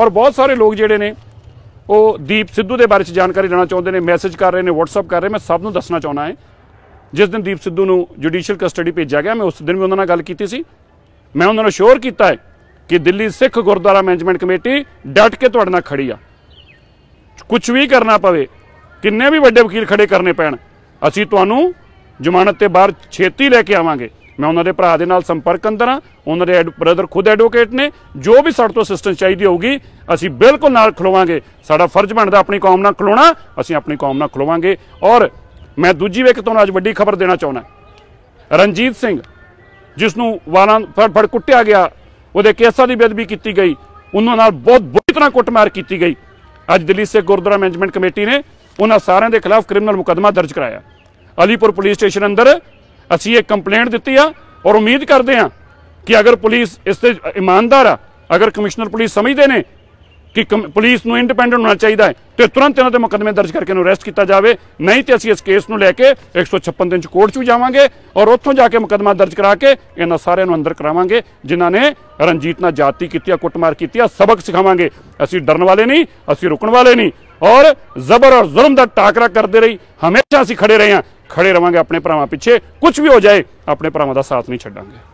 ਔਰ ਬਹੁਤ ਸਾਰੇ ਲੋਕ ਜਿਹੜੇ ਨੇ ਉਹ ਦੀਪ ਸਿੱਧੂ ਦੇ ਬਾਰੇ ਚ ਜਾਣਕਾਰੀ ਲੈਣਾ ਚਾਹੁੰਦੇ ਨੇ ਮੈਸੇਜ ਕਰ ਰਹੇ ਨੇ WhatsApp ਕਰ ਰਹੇ ਮੈਂ ਸਭ ਨੂੰ ਦੱਸਣਾ ਚਾਹੁੰਦਾ ਹਾਂ ਜਿਸ ਦਿਨ ਦੀਪ ਸਿੱਧੂ ਨੂੰ ਜੁਡੀਸ਼ੀਅਲ ਕਸਟਡੀ ਭੇਜਿਆ ਗਿਆ ਮੈਂ ਉਸ ਦਿਨ ਵੀ ਉਹਨਾਂ ਨਾਲ ਗੱਲ ਕੀਤੀ ਸੀ ਮੈਂ ਉਹਨਾਂ ਨੂੰ ਸ਼ੋਰ ਕੀਤਾ ਹੈ ਕਿ ਦਿੱਲੀ ਸਿੱਖ ਗੁਰਦੁਆਰਾ ਮੈਨੇਜਮੈਂਟ ਕਮੇਟੀ ਡਟ ਕੇ ਤੁਹਾਡੇ ਨਾਲ ਖੜੀ ਆ ਕੁਝ ਵੀ ਕਰਨਾ ਪਵੇ ਕਿੰਨੇ ਵੀ ਵੱਡੇ ਵਕੀਲ ਖੜੇ ਕਰਨੇ ਪੈਣ ਅਸੀਂ ਤੁਹਾਨੂੰ ਜ਼ਮਾਨਤ ਤੇ ਬਾਹਰ ਛੇਤੀ ਲੈ ਕੇ ਆਵਾਂਗੇ ਮੈਂ ਉਹਨਾਂ ਦੇ ਭਰਾ ਦੇ ਨਾਲ ਸੰਪਰਕ ਅੰਦਰ ਉਹਨਾਂ ਦੇ ਬ੍ਰਦਰ ਖੁਦ ਐਡਵੋਕੇਟ ਨੇ ਜੋ ਵੀ ਸਾਡੇ ਤੋਂ ਅਸਿਸਟੈਂਸ ਚਾਹੀਦੀ ਹੋਊਗੀ ਅਸੀਂ ਬਿਲਕੁਲ ਨਾਲ ਖਲੋਵਾਂਗੇ ਸਾਡਾ ਫਰਜ਼ ਬਣਦਾ ਆਪਣੀ ਕੌਮ ਨਾਲ ਖਲੋਣਾ ਅਸੀਂ ਆਪਣੀ ਕੌਮ ਨਾਲ ਖਲੋਵਾਂਗੇ ਔਰ ਮੈਂ ਦੂਜੀ ਵੇਖ ਤੁਹਾਨੂੰ ਅੱਜ ਵੱਡੀ ਖਬਰ ਦੇਣਾ ਚਾਹੁੰਦਾ ਰਣਜੀਤ ਸਿੰਘ ਜਿਸ ਨੂੰ ਵਾਰਾਂ ਫੜ ਫੜ ਕੁੱਟਿਆ ਗਿਆ ਉਹਦੇ ਕੇਸਾਂ ਦੀ ਬੇਦਬੀ ਕੀਤੀ ਗਈ ਉਹਨਾਂ ਨਾਲ ਬਹੁਤ ਬੁਰੀ ਤਰ੍ਹਾਂ ਕੁੱਟਮਾਰ ਕੀਤੀ ਗਈ ਅੱਜ ਦਿੱਲੀ ਸੇ ਗੁਰਦੁਆਰਾ ਮੈਨੇਜਮੈਂਟ ਕਮੇਟੀ ਨੇ ਉਹਨਾਂ ਸਾਰਿਆਂ ਦੇ ਖਿਲਾਫ ਕ੍ਰਿਮੀਨਲ ਮੁਕਦਮਾ ਦਰਜ ਕਰਾਇਆ ਅਲੀਪੁਰ ਪੁਲਿਸ ਸਟੇਸ਼ਨ ਅੰਦਰ ਅਸੀਂ ਇਹ ਕੰਪਲੇਂਟ ਦਿੱਤੀ ਆ ਔਰ ਉਮੀਦ ਕਰਦੇ ਆ ਕਿ ਅਗਰ ਪੁਲਿਸ ਇਸ ਤੇ ਇਮਾਨਦਾਰ ਆ ਅਗਰ ਕਮਿਸ਼ਨਰ ਪੁਲਿਸ ਸਮਝਦੇ ਨੇ ਕਿ ਪੁਲਿਸ ਨੂੰ ਇੰਡੀਪੈਂਡੈਂਟ ਹੋਣਾ ਚਾਹੀਦਾ ਹੈ ਤੇ ਤੁਰੰਤ ਇਹਨਾਂ ਦੇ ਮੁਕਦਮੇ ਦਰਜ ਕਰਕੇ ਇਹਨੂੰ ਅਰੈਸਟ ਕੀਤਾ ਜਾਵੇ ਨਹੀਂ ਤੇ ਅਸੀਂ ਇਸ ਕੇਸ ਨੂੰ ਲੈ ਕੇ 156 ਦਿਨ ਚ ਕੋਰਟ 'ਚ ਜਾਵਾਂਗੇ ਔਰ ਉੱਥੋਂ ਜਾ ਕੇ ਮੁਕਦਮਾ ਦਰਜ ਕਰਾ ਕੇ ਇਹਨਾਂ ਸਾਰਿਆਂ ਨੂੰ ਅੰਦਰ ਕਰਾਵਾਂਗੇ ਜਿਨ੍ਹਾਂ ਨੇ ਰਣਜੀਤ ਨਾਲ ਜਾਤੀ ਕੀਤੀ ਆ ਕੁੱਟਮਾਰ ਕੀਤੀ ਆ ਸਬਕ ਸਿਖਾਵਾਂਗੇ ਅਸੀਂ ਡਰਨ ਵਾਲੇ ਨਹੀਂ ਅਸੀਂ ਰੁਕਣ ਵਾਲੇ ਨਹੀਂ ਔਰ ਜ਼ਬਰ ਔਰ ਜ਼ੁਲਮ ਦਾ ਟਾਕਰਾ ਕਰਦੇ ਰਹੀ ਹਮੇਸ਼ਾ ਅਸੀਂ ਖੜੇ ਰਹੇ ਹਾਂ ਖੜੇ ਰਵਾਂਗੇ ਆਪਣੇ ਭਰਾਵਾਂ ਪਿੱਛੇ ਕੁਝ ਵੀ ਹੋ ਜਾਏ ਆਪਣੇ ਭਰਾਵਾਂ ਦਾ ਸਾਥ ਨਹੀਂ ਛੱਡਾਂਗੇ